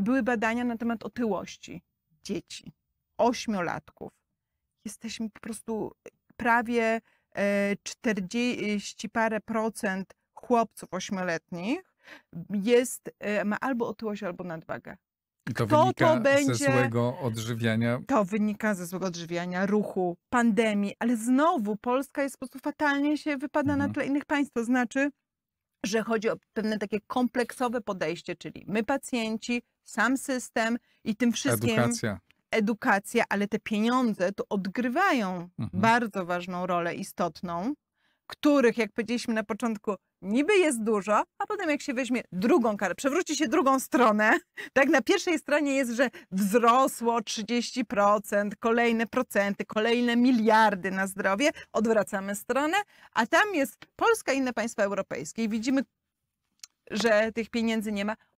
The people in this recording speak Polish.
były badania na temat otyłości dzieci, ośmiolatków. Jesteśmy po prostu prawie 40 e, parę procent chłopców ośmioletnich jest, e, ma albo otyłość, albo nadwagę. I to Kto wynika to będzie? ze złego odżywiania. To wynika ze złego odżywiania, ruchu, pandemii, ale znowu Polska jest po prostu fatalnie się wypada mhm. na tle innych państw. To znaczy, że chodzi o pewne takie kompleksowe podejście, czyli my pacjenci, sam system i tym wszystkim. Edukacja. Edukacja, ale te pieniądze tu odgrywają mhm. bardzo ważną rolę istotną, których, jak powiedzieliśmy na początku, niby jest dużo, a potem jak się weźmie drugą karę, przewróci się drugą stronę, tak na pierwszej stronie jest, że wzrosło 30%, kolejne procenty, kolejne miliardy na zdrowie, odwracamy stronę, a tam jest Polska i inne państwa europejskie i widzimy, że tych pieniędzy nie ma.